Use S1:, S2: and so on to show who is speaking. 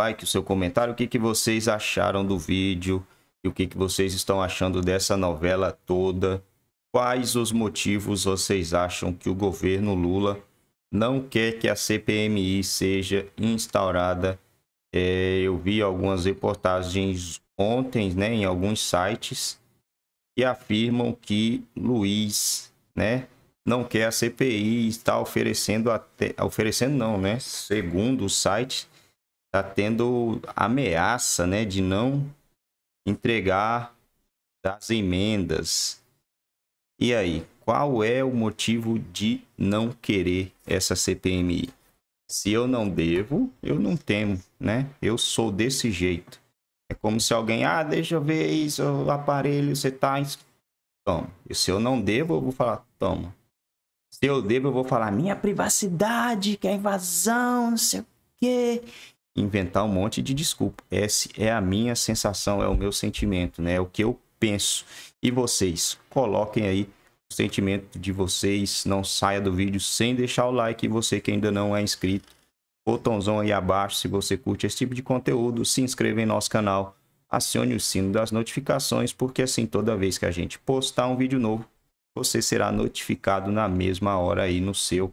S1: like, o seu comentário, o que, que vocês acharam do vídeo e o que, que vocês estão achando dessa novela toda. Quais os motivos vocês acham que o governo Lula não quer que a CPMI seja instaurada? É, eu vi algumas reportagens ontem né, em alguns sites que afirmam que Luiz né, não quer a CPI e está oferecendo até. Oferecendo não, né? Segundo o site, tá tendo ameaça, né, de não entregar das emendas. E aí, qual é o motivo de não querer essa CPMI? Se eu não devo, eu não temo, né? Eu sou desse jeito. É como se alguém, ah, deixa eu ver isso, o aparelho, você tá. Toma. E se eu não devo, eu vou falar, toma. Se eu devo, eu vou falar, minha privacidade, que é invasão, não sei o quê inventar um monte de desculpa. Essa é a minha sensação, é o meu sentimento, né? É o que eu penso. E vocês, coloquem aí o sentimento de vocês. Não saia do vídeo sem deixar o like. você que ainda não é inscrito, botãozão aí abaixo se você curte esse tipo de conteúdo. Se inscreva em nosso canal. Acione o sino das notificações, porque assim toda vez que a gente postar um vídeo novo, você será notificado na mesma hora aí no seu